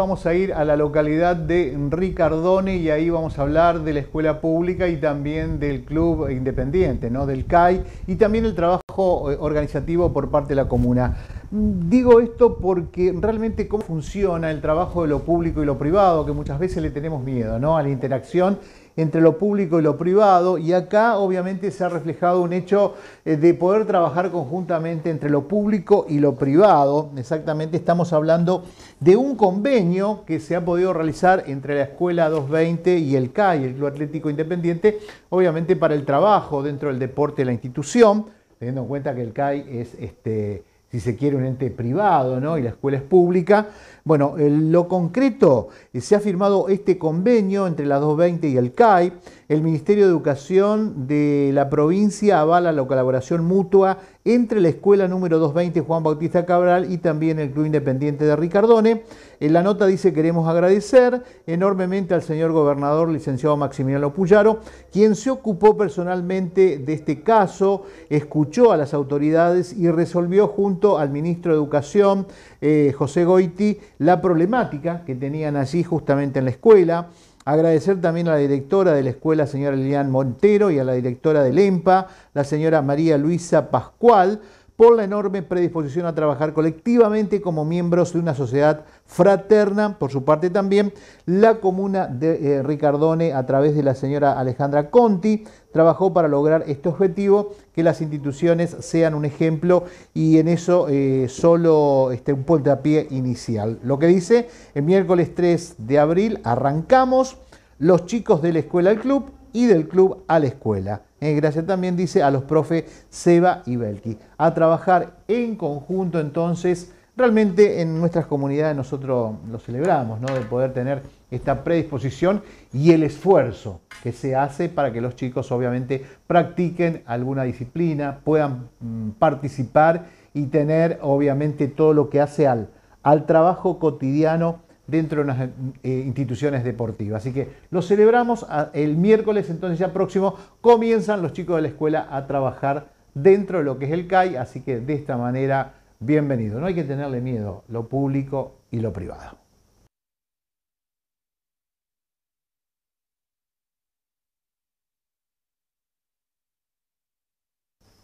vamos a ir a la localidad de Ricardone y ahí vamos a hablar de la escuela pública y también del club independiente, ¿no? del CAI y también el trabajo eh, organizativo por parte de la comuna. Digo esto porque realmente cómo funciona el trabajo de lo público y lo privado, que muchas veces le tenemos miedo ¿no? a la interacción entre lo público y lo privado y acá obviamente se ha reflejado un hecho eh, de poder trabajar conjuntamente entre lo público y lo privado. Exactamente estamos hablando de un convenio que se ha podido realizar entre la Escuela 220 y el CAI, el Club Atlético Independiente, obviamente para el trabajo dentro del deporte de la institución teniendo en cuenta que el CAI es, este, si se quiere, un ente privado ¿no? y la escuela es pública. Bueno, lo concreto, se ha firmado este convenio entre la 220 y el CAI. El Ministerio de Educación de la provincia avala la colaboración mutua entre la escuela número 220 Juan Bautista Cabral y también el Club Independiente de Ricardone. En la nota dice queremos agradecer enormemente al señor gobernador licenciado Maximiliano Puyaro, quien se ocupó personalmente de este caso, escuchó a las autoridades y resolvió junto al ministro de Educación, eh, José Goiti, la problemática que tenían allí justamente en la escuela. Agradecer también a la directora de la escuela, señora Lilian Montero, y a la directora del EMPA, la señora María Luisa Pascual, por la enorme predisposición a trabajar colectivamente como miembros de una sociedad fraterna. Por su parte también, la comuna de eh, Ricardone, a través de la señora Alejandra Conti, trabajó para lograr este objetivo, que las instituciones sean un ejemplo y en eso eh, solo este, un pie inicial. Lo que dice, el miércoles 3 de abril arrancamos, los chicos de la escuela al club y del club a la escuela. gracias también dice a los profes Seba y Belki. A trabajar en conjunto entonces. Realmente en nuestras comunidades nosotros lo celebramos, ¿no? De poder tener esta predisposición y el esfuerzo que se hace para que los chicos obviamente practiquen alguna disciplina, puedan mm, participar y tener obviamente todo lo que hace al, al trabajo cotidiano dentro de unas eh, instituciones deportivas. Así que lo celebramos ah, el miércoles, entonces ya próximo comienzan los chicos de la escuela a trabajar dentro de lo que es el CAI, así que de esta manera, bienvenido. No hay que tenerle miedo lo público y lo privado.